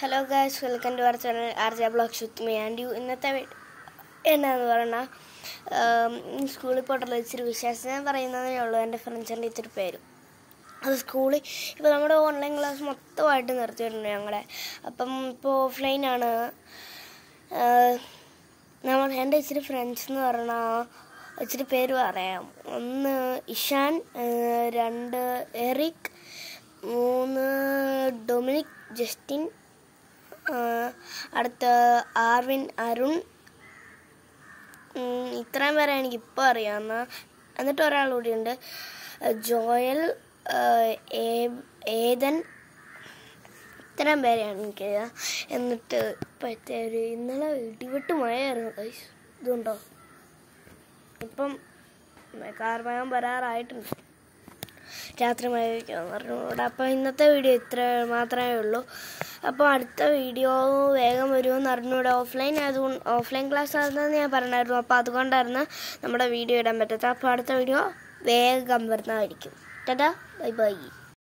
hello guys welcome to our channel R J vlog with me and you ഇന്നത്തെ എന്നാന്ന് പറഞ്ഞാൽ സ്കൂളിൽ പോയിട്ടുള്ള ഇച്ചിരി വിശേഷം ഞാൻ പറയുന്നതേ ഉള്ളൂ എൻ്റെ ഫ്രണ്ട്സിൻ്റെ ഇച്ചിരി പേരും അത് സ്കൂളിൽ ഇപ്പോൾ നമ്മുടെ ഓൺലൈൻ ക്ലാസ് മൊത്തമായിട്ട് നിർത്തിയിട്ടുണ്ട് ഞങ്ങളെ അപ്പം ഇപ്പോൾ ഓഫ്ലൈനാണ് നമ്മൾ എൻ്റെ ഇച്ചിരി ഫ്രണ്ട്സ് എന്ന് പറഞ്ഞാൽ ഇച്ചിരി പേര് പറയാം ഒന്ന് ഇഷാൻ രണ്ട് എറിക് മൂന്ന് ഡൊമിനിക് ജസ്റ്റിൻ അടുത്ത ആർവിൻ അരുൺ ഇത്രയും പേരെ എനിക്കിപ്പോൾ അറിയാവുന്ന എന്നിട്ട് ഒരാൾ കൂടിയുണ്ട് ജോയൽ ഏതൻ ഇത്രയും പേരെയാണ് എനിക്ക് എന്നിട്ട് ഇപ്പോഴത്തെ ഒരു ഇന്നലെ ഇടിവെട്ട് മഴയായിരുന്നു ഇതുണ്ടോ ഇപ്പം കാർമയം വരാറായിട്ടുണ്ട് രാത്രി മഴ വയ്ക്കാമെന്ന് അപ്പോൾ ഇന്നത്തെ വീഡിയോ ഇത്ര മാത്രമേ ഉള്ളൂ അപ്പോൾ അടുത്ത വീഡിയോ വേഗം വരുമെന്ന് അറിഞ്ഞൂടെ ഓഫ്ലൈൻ ആയതുകൊണ്ട് ഓഫ്ലൈൻ ക്ലാസ് ആയിരുന്നെന്ന് ഞാൻ പറഞ്ഞായിരുന്നു അപ്പോൾ അതുകൊണ്ടായിരുന്നു നമ്മുടെ വീഡിയോ ഇടാൻ പറ്റാത്തത് അപ്പോൾ അടുത്ത വീഡിയോ വേഗം വരുന്നതായിരിക്കും ടാ ബൈ ബൈ